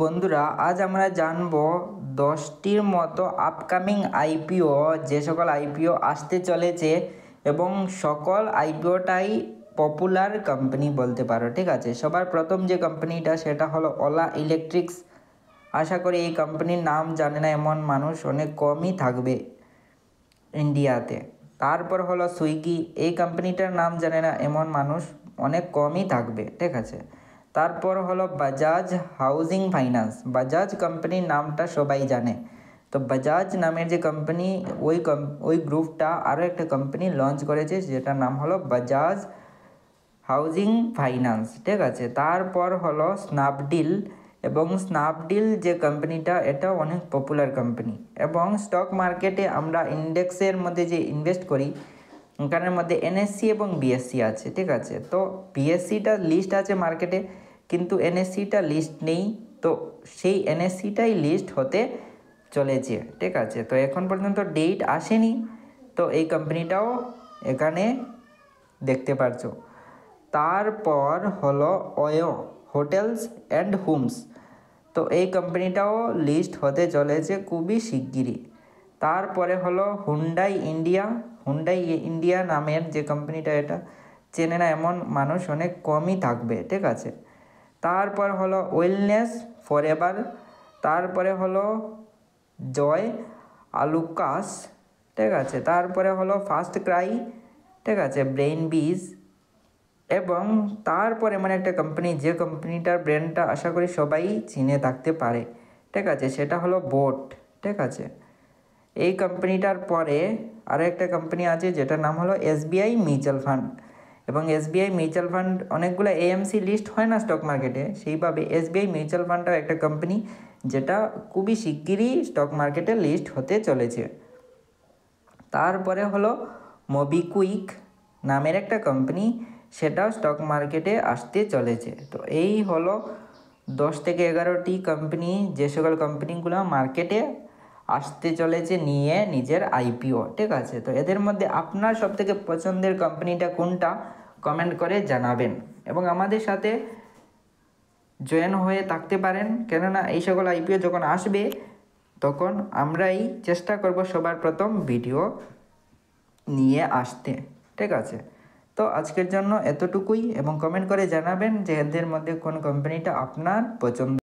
বন্ধুরা আজ আমরা জানব দশটির মতো আপকামিং আইপিও যে সকল আইপিও আসতে চলেছে এবং সকল আইপিওটাই পপুলার কোম্পানি বলতে পারো ঠিক আছে সবার প্রথম যে কোম্পানিটা সেটা হলো ওলা ইলেকট্রিক্স আশা করি এই কোম্পানির নাম জানে না এমন মানুষ অনেক কমই থাকবে ইন্ডিয়াতে তারপর হলো সুইগি এই কোম্পানিটার নাম জানে না এমন মানুষ অনেক কমই থাকবে ঠিক আছে তারপর হলো বাজাজ হাউজিং ফাইন্যান্স বাজাজ কোম্পানির নামটা সবাই জানে তো বাজাজ নামের যে কোম্পানি ওই ওই গ্রুপটা আরও একটা কোম্পানি লঞ্চ করেছে যেটার নাম হলো বাজাজ হাউজিং ফাইন্যান্স ঠিক আছে তারপর হলো স্ন্যাপডিল এবং স্ন্যাপডিল যে কোম্পানিটা এটা অনেক পপুলার কোম্পানি এবং স্টক মার্কেটে আমরা ইন্ডেক্সের মধ্যে যে ইনভেস্ট করি ওখানের মধ্যে এনএসসি এবং বিএসসি আছে ঠিক আছে তো বিএসসিটা লিস্ট আছে মার্কেটে কিন্তু এনএসসিটা লিস্ট নেই তো সেই এনএসসিটাই লিস্ট হতে চলেছে ঠিক আছে তো এখন পর্যন্ত ডেট আসেনি তো এই কোম্পানিটাও এখানে দেখতে পারছো তারপর হলো অয়ো হোটেলস অ্যান্ড হোমস তো এই কোম্পানিটাও লিস্ট হতে চলেছে খুবই শিগগিরই তারপরে হলো হুন্ডাই ইন্ডিয়া হুন্ডাই ইন্ডিয়া নামের যে কোম্পানিটা এটা চেনে না এমন মানুষ অনেক কমই থাকবে ঠিক আছে তারপর হলো ওয়েলনেস ফর এভার তারপরে হলো জয় আলুকাস ঠিক আছে তারপরে হলো ফার্স্ট ক্রাই ঠিক আছে ব্রেন বিজ এবং তারপর এমন মানে একটা কোম্পানি যে কোম্পানিটার ব্র্যান্ডটা আশা করি সবাই চিনে থাকতে পারে ঠিক আছে সেটা হলো বোট ঠিক আছে এই কোম্পানিটার পরে আরেকটা কোম্পানি আছে যেটার নাম হলো এসবিআই মিউচুয়াল ফান্ড এবং এসবিআই মিউচুয়াল ফান্ড অনেকগুলো এএমসি লিস্ট হয় না স্টক মার্কেটে সেইভাবে এসবিআই মিউচুয়াল ফান্ডও একটা কোম্পানি যেটা খুবই শিগগিরই স্টক মার্কেটে লিস্ট হতে চলেছে তারপরে হলো মোবিকুইক নামের একটা কোম্পানি সেটাও স্টক মার্কেটে আসতে চলেছে তো এই হলো দশ থেকে এগারোটি কোম্পানি যে সকল কোম্পানিগুলো মার্কেটে আসতে চলেছে নিয়ে নিজের আইপিও ঠিক আছে তো এদের মধ্যে আপনার সবথেকে পছন্দের কোম্পানিটা কোনটা কমেন্ট করে জানাবেন এবং আমাদের সাথে জয়েন হয়ে থাকতে পারেন কেননা এই সকল আইপিও যখন আসবে তখন আমরাই চেষ্টা করব সবার প্রথম ভিডিও নিয়ে আসতে ঠিক আছে তো আজকের জন্য এতটুকুই এবং কমেন্ট করে জানাবেন যে এদের মধ্যে কোন কোম্পানিটা আপনার পছন্দ